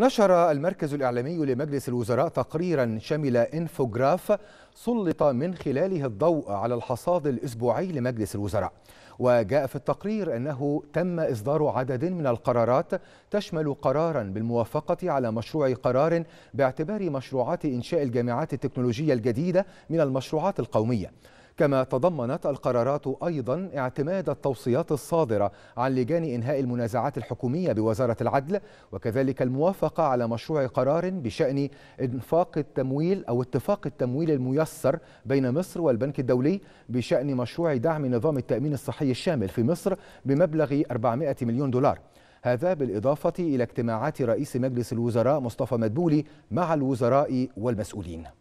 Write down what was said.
نشر المركز الإعلامي لمجلس الوزراء تقريرا شمل إنفوغراف سلط من خلاله الضوء على الحصاد الأسبوعي لمجلس الوزراء وجاء في التقرير أنه تم إصدار عدد من القرارات تشمل قرارا بالموافقة على مشروع قرار باعتبار مشروعات إنشاء الجامعات التكنولوجية الجديدة من المشروعات القومية كما تضمنت القرارات أيضا اعتماد التوصيات الصادرة عن لجان إنهاء المنازعات الحكومية بوزارة العدل وكذلك الموافقة على مشروع قرار بشأن انفاق التمويل أو اتفاق التمويل الميسر بين مصر والبنك الدولي بشأن مشروع دعم نظام التأمين الصحي الشامل في مصر بمبلغ 400 مليون دولار هذا بالإضافة إلى اجتماعات رئيس مجلس الوزراء مصطفى مدبولي مع الوزراء والمسؤولين